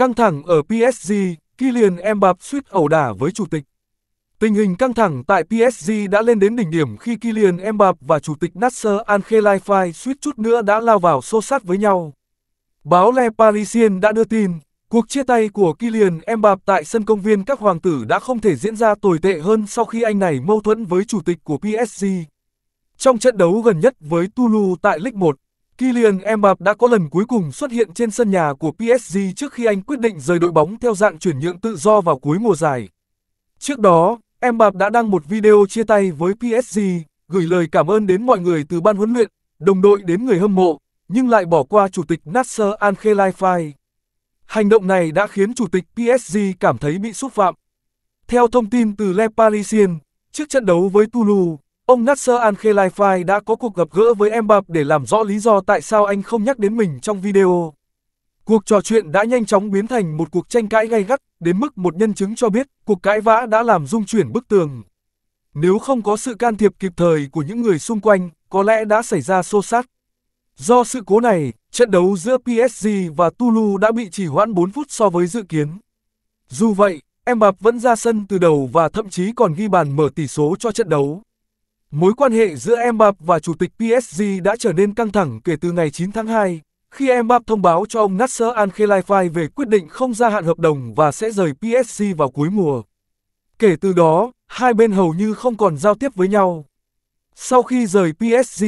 Căng thẳng ở PSG, Kylian Mbappé suýt ẩu đả với chủ tịch. Tình hình căng thẳng tại PSG đã lên đến đỉnh điểm khi Kylian Mbappé và chủ tịch Nasser Al-Khelaifi suýt chút nữa đã lao vào xô sát với nhau. Báo Le Parisien đã đưa tin, cuộc chia tay của Kylian Mbappé tại sân công viên các hoàng tử đã không thể diễn ra tồi tệ hơn sau khi anh này mâu thuẫn với chủ tịch của PSG. Trong trận đấu gần nhất với Toulouse tại Ligue 1, Kylian Mbappé đã có lần cuối cùng xuất hiện trên sân nhà của PSG trước khi anh quyết định rời đội bóng theo dạng chuyển nhượng tự do vào cuối mùa giải. Trước đó, Mbappé đã đăng một video chia tay với PSG, gửi lời cảm ơn đến mọi người từ ban huấn luyện, đồng đội đến người hâm mộ, nhưng lại bỏ qua chủ tịch Nasser Al-Khelaifi. Hành động này đã khiến chủ tịch PSG cảm thấy bị xúc phạm. Theo thông tin từ Le Parisien, trước trận đấu với Toulouse, Ông Nasser Al-Khelaifi đã có cuộc gặp gỡ với Mbappé để làm rõ lý do tại sao anh không nhắc đến mình trong video. Cuộc trò chuyện đã nhanh chóng biến thành một cuộc tranh cãi gay gắt, đến mức một nhân chứng cho biết cuộc cãi vã đã làm rung chuyển bức tường. Nếu không có sự can thiệp kịp thời của những người xung quanh, có lẽ đã xảy ra xô xát. Do sự cố này, trận đấu giữa PSG và Toulouse đã bị trì hoãn 4 phút so với dự kiến. Dù vậy, Mbappé vẫn ra sân từ đầu và thậm chí còn ghi bàn mở tỷ số cho trận đấu. Mối quan hệ giữa Mbappé và chủ tịch PSG đã trở nên căng thẳng kể từ ngày 9 tháng 2, khi Mbappé thông báo cho ông Nasser Al-Khelaifi về quyết định không gia hạn hợp đồng và sẽ rời PSG vào cuối mùa. Kể từ đó, hai bên hầu như không còn giao tiếp với nhau. Sau khi rời PSG,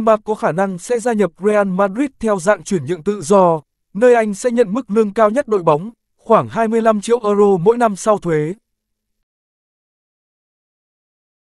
Mbappé có khả năng sẽ gia nhập Real Madrid theo dạng chuyển nhượng tự do, nơi anh sẽ nhận mức lương cao nhất đội bóng, khoảng 25 triệu euro mỗi năm sau thuế.